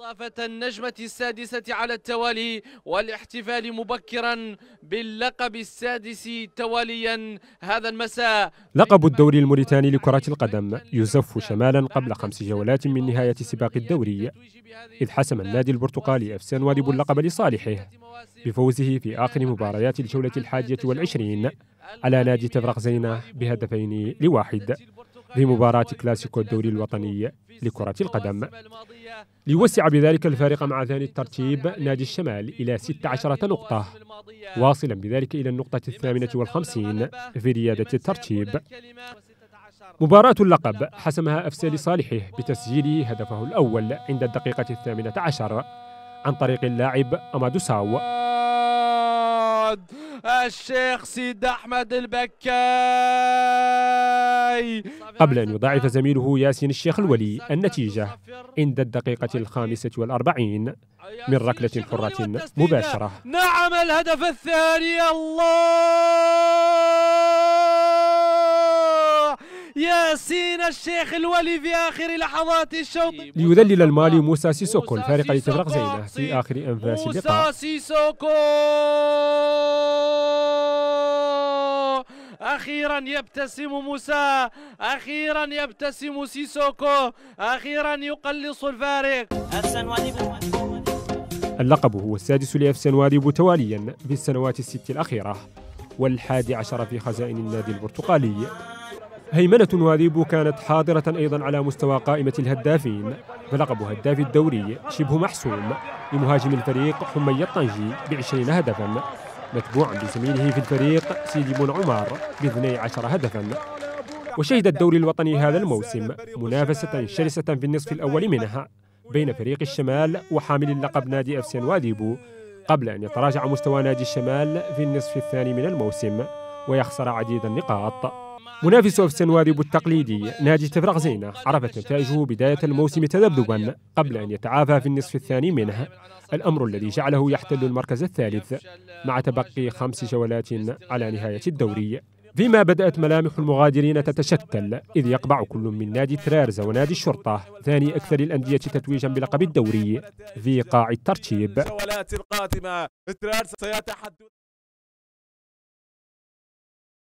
إضافة النجمة السادسة على التوالي والاحتفال مبكرا باللقب السادس تواليا هذا المساء لقب الدوري الموريتاني لكرة القدم يزف شمالا قبل خمس جولات من نهاية سباق الدوري إذ حسم النادي البرتقالي أف سانوارب اللقب لصالحه بفوزه في آخر مباريات الجولة الحادية والعشرين على نادي تفرق زينة بهدفين لواحد لمباراة كلاسيكو الدوري الوطني لكرة القدم ليوسع بذلك الفارق مع ثاني الترتيب نادي الشمال إلى 16 نقطة واصلا بذلك إلى النقطة الثامنة والخمسين في ريادة الترتيب مباراة اللقب حسمها أفسى لصالحه بتسجيل هدفه الأول عند الدقيقة الثامنة عشر عن طريق اللاعب أمادو ساو الشيخ سيد أحمد البكار قبل أن يضاعف زميله ياسين الشيخ الولي النتيجة عند الدقيقة الخامسة والأربعين من ركلة حرة مباشرة نعم الهدف الثاني الله ياسين الشيخ الولي في آخر لحظات الشوط ليذلل المالي موسى سيسوكو الفارق لتفرق زينة في آخر أنفاس اللقاء موسى سيسوكو أخيرا يبتسم موسى أخيرا يبتسم سيسوكو أخيرا يقلص الفارق اللقب هو السادس لافسن وادي تواليا في السنوات الست الأخيرة والحادي عشر في خزائن النادي البرتقالي هيمنة واديب كانت حاضرة أيضا على مستوى قائمة الهدافين فلقب هداف الدوري شبه محسوم لمهاجم الفريق حمية طنجي بعشرين هدفا متبوعا بزميله في الفريق سيدي بن عمر ب 12 هدفا وشهد الدوري الوطني هذا الموسم منافسة شرسة في النصف الأول منها بين فريق الشمال وحامل اللقب نادي أفسين واديبو قبل أن يتراجع مستوى نادي الشمال في النصف الثاني من الموسم ويخسر عديد النقاط منافسه في السنواريب التقليدي نادي تفرغ زينة عرفت نتائجه بداية الموسم تذبذبا قبل أن يتعافى في النصف الثاني منه الأمر الذي جعله يحتل المركز الثالث مع تبقي خمس جولات على نهاية الدوري فيما بدأت ملامح المغادرين تتشكل إذ يقبع كل من نادي ترارزا ونادي الشرطة ثاني أكثر الأندية تتويجا بلقب الدوري في قاع الترتيب